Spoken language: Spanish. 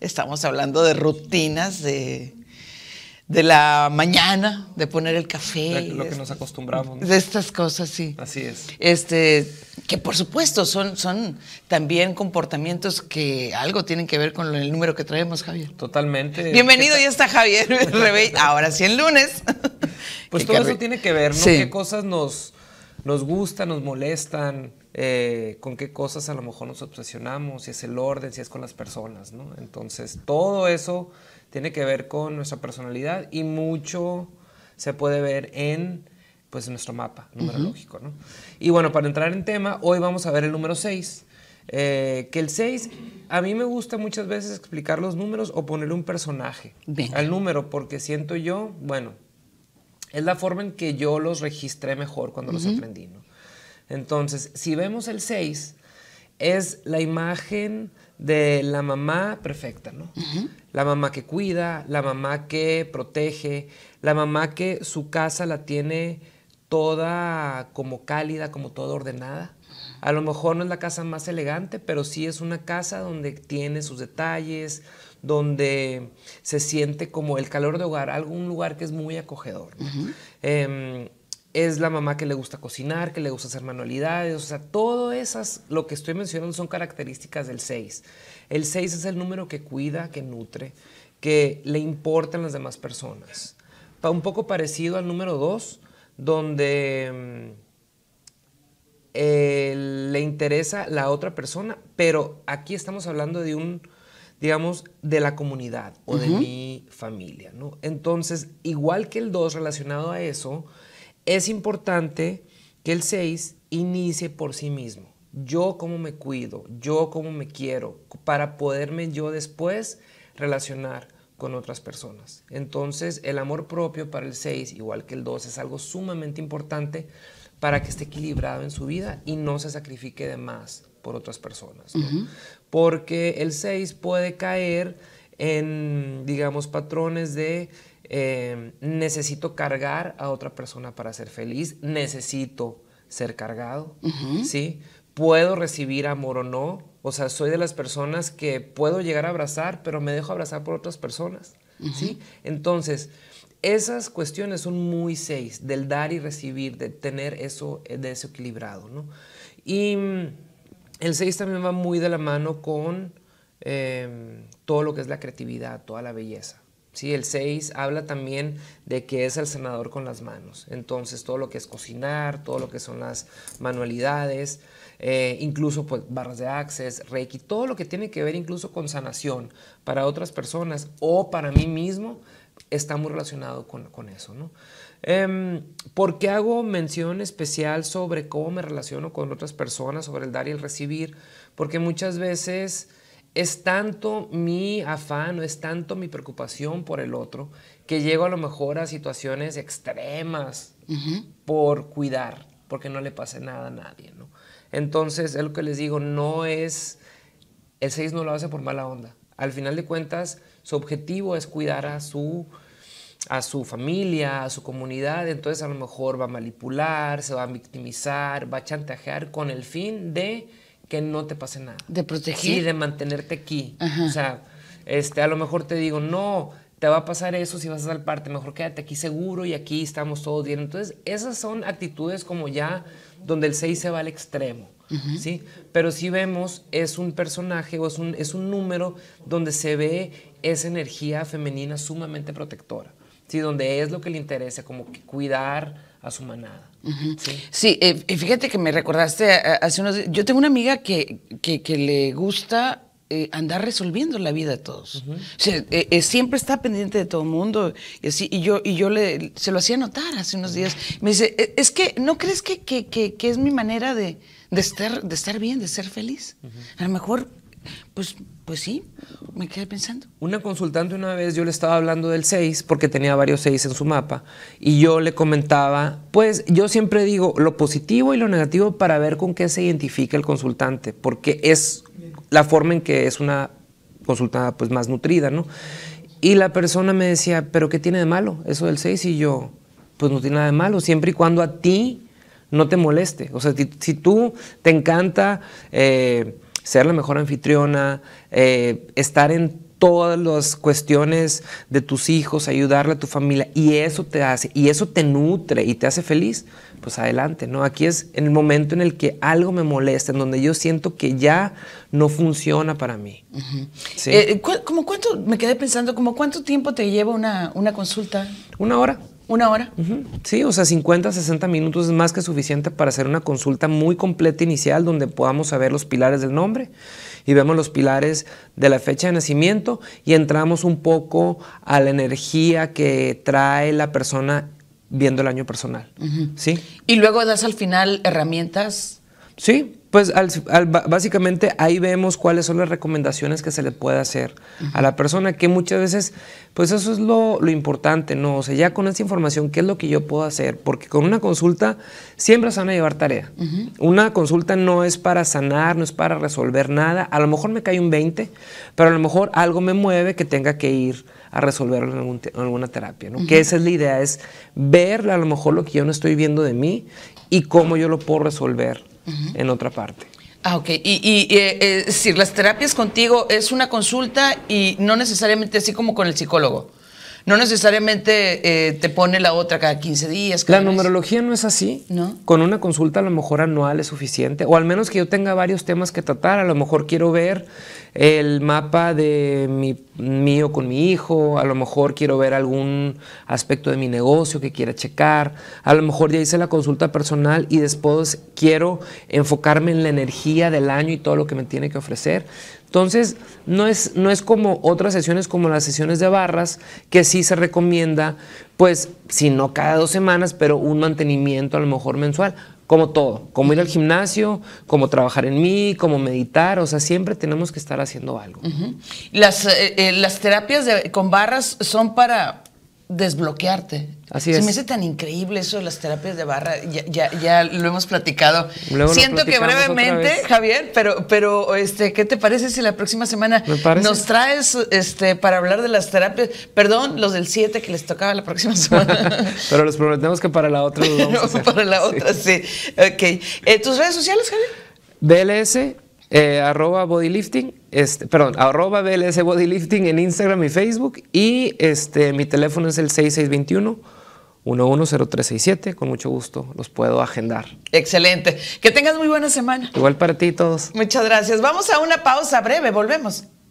Estamos hablando de rutinas de, de la mañana, de poner el café. Lo que nos este, acostumbramos. De estas cosas, sí. Así es. Este, que por supuesto son, son también comportamientos que algo tienen que ver con el número que traemos, Javier. Totalmente. Bienvenido, ya está Javier Ahora sí, el lunes. Pues todo eso tiene que ver, ¿no? ¿Qué cosas nos, nos gustan, nos molestan? Eh, con qué cosas a lo mejor nos obsesionamos, si es el orden, si es con las personas, Entonces, todo eso tiene que ver con nuestra personalidad y mucho se puede ver en pues nuestro mapa numerológico, ¿no? Y bueno, para entrar en tema, hoy vamos a ver el número 6. Eh, que el 6, a mí me gusta muchas veces explicar los números o ponerle un personaje al número, porque siento yo, bueno, es la forma en que yo los registré mejor cuando los aprendí, entonces, si vemos el 6, es la imagen de la mamá perfecta, ¿no? La mamá que cuida, la mamá que protege, la mamá que su casa la tiene toda como cálida, como toda ordenada. A lo mejor no es la casa más elegante, pero sí es una casa donde tiene sus detalles, donde se siente como el calor de hogar, algún lugar que es muy acogedor. ¿no? es la mamá que le gusta cocinar, que le gusta hacer manualidades, o sea, todo esas, lo que estoy mencionando son características del 6. El 6 es el número que cuida, que nutre, que le importan las demás personas. Un poco parecido al número 2, donde mm, le interesa la otra persona, pero aquí estamos hablando de un, digamos, de la comunidad o de mi familia, ¿no? Entonces, igual que el 2 relacionado a eso, es importante que el 6 inicie por sí mismo. Yo cómo me cuido, yo cómo me quiero, para poderme yo después relacionar con otras personas. Entonces, el amor propio para el 6, igual que el 2, es algo sumamente importante para que esté equilibrado en su vida y no se sacrifique de más por otras personas. Porque el 6 puede caer en, digamos, patrones de Em, necesito cargar a otra persona para ser feliz, necesito ser cargado, ¿sí? Puedo recibir amor o no, o sea, soy de las personas que puedo llegar a abrazar, pero me dejo abrazar por otras personas, ¿sí? Entonces, esas cuestiones son muy seis, del dar y recibir, de tener eso eh, desequilibrado, ¿no? Y mm, el seis también va muy de la mano con em, todo lo que es la creatividad, toda la belleza. Sí, el 6 habla también de que es el sanador con las manos. Entonces, todo lo que es cocinar, todo lo que son las manualidades, eh, incluso pues, barras de access, reiki, todo lo que tiene que ver incluso con sanación para otras personas o para mí mismo, está muy relacionado con, eso, ¿no? Em, ¿Por qué hago mención especial sobre cómo me relaciono con otras personas, sobre el dar y el recibir? Porque muchas veces es tanto mi afán es tanto mi preocupación por el otro que llego a lo mejor a situaciones extremas por cuidar, porque no le pase nada a nadie, ¿no? Entonces, es lo que les digo, no es, el 6 no lo hace por mala onda. Al final de cuentas, su objetivo es cuidar a su, a su familia, a su comunidad, entonces a lo mejor va a manipular, se va a victimizar, va a chantajear con el fin de que no te pase nada. De proteger. Sí, de mantenerte aquí. O sea, este, a lo mejor te digo, no, te va a pasar eso si vas a dar parte, mejor quédate aquí seguro y aquí estamos todos bien. Entonces, esas son actitudes como ya donde el 6 se va al extremo. ¿Sí? Pero si vemos, es un personaje o es un, es un número donde se ve esa energía femenina sumamente protectora, ¿sí? donde es lo que le interesa, como cuidar, a su manada. Sí, sí eh, fíjate que me recordaste hace unos Yo tengo una amiga que, que, le gusta eh, andar resolviendo la vida de todos. O sea, eh, siempre está pendiente de todo el mundo. Y, y yo, y yo le, se lo hacía notar hace unos días. Me dice, e, es que, ¿no crees que, que, que, es mi manera de, estar, de estar bien, de ser feliz. A lo mejor pues, pues sí, me quedé pensando. Una consultante una vez yo le estaba hablando del 6 porque tenía varios 6 en su mapa y yo le comentaba, pues yo siempre digo lo positivo y lo negativo para ver con qué se identifica el consultante, porque es la forma en que es una consultada pues más nutrida, ¿no? Y la persona me decía, pero ¿qué tiene de malo eso del 6? Y yo, pues no tiene nada de malo, siempre y cuando a ti no te moleste. O sea, si, tú te encanta... Eh, ser la mejor anfitriona, eh, estar en todas las cuestiones de tus hijos, ayudarle a tu familia, y eso te hace, y eso te nutre y te hace feliz, pues adelante, ¿no? Aquí es el momento en el que algo me molesta, en donde yo siento que ya no funciona para mí. Eh, cuánto, me quedé pensando, como cuánto tiempo te lleva una consulta? Una hora. ¿Una hora? Sí, o sea, 50, 60 minutos es más que suficiente para hacer una consulta muy completa inicial donde podamos saber los pilares del nombre y vemos los pilares de la fecha de nacimiento y entramos un poco a la energía que trae la persona viendo el año personal. ¿Sí? Y luego das al final herramientas Sí, pues básicamente ahí vemos cuáles son las recomendaciones que se le puede hacer a la persona, que muchas veces, pues eso es lo, importante, ¿no? O sea, ya con esta información, ¿qué es lo que yo puedo hacer? Porque con una consulta siempre se van a llevar tarea. Una consulta no es para sanar, no es para resolver nada. A lo mejor me cae un 20, pero a lo mejor algo me mueve que tenga que ir a resolverlo en, alguna terapia, ¿no? Que esa es la idea, es ver a lo mejor lo que yo no estoy viendo de mí y cómo yo lo puedo resolver en otra parte. Ah, ok. Y, y, eh, eh, decir, las terapias contigo es una consulta y no necesariamente así como con el psicólogo no necesariamente eh, te pone la otra cada 15 días. la numerología no es así. ¿No? Con una consulta a lo mejor anual es suficiente, o al menos que yo tenga varios temas que tratar, a lo mejor quiero ver el mapa de mi, mío con mi hijo, a lo mejor quiero ver algún aspecto de mi negocio que quiera checar, a lo mejor ya hice la consulta personal y después quiero enfocarme en la energía del año y todo lo que me tiene que ofrecer. Entonces, no es, no es como otras sesiones como las sesiones de barras, que sí se recomienda, pues, si no cada dos semanas, pero un mantenimiento a lo mejor mensual, como todo, como ir al gimnasio, como trabajar en mí, como meditar, o sea, siempre tenemos que estar haciendo algo. Las, eh, eh, las terapias con barras son para desbloquearte. Así es. Se me hace tan increíble eso las terapias de barra. Ya, lo hemos platicado. Siento que brevemente, Javier, pero, pero este, ¿qué te parece si la próxima semana nos traes este, para hablar de las terapias? Perdón, los del 7 que les tocaba la próxima semana. pero les prometemos que para la otra. Para la otra, sí. Ok. Eh, ¿Tus redes sociales, Javier? DLS eh, arroba bodylifting, este, perdón, arroba BLS Bodylifting en Instagram y Facebook. Y este, mi teléfono es el 6621. 110367, con mucho gusto los puedo agendar. Excelente. Que tengas muy buena semana. Igual para ti todos. Muchas gracias. Vamos a una pausa breve, volvemos.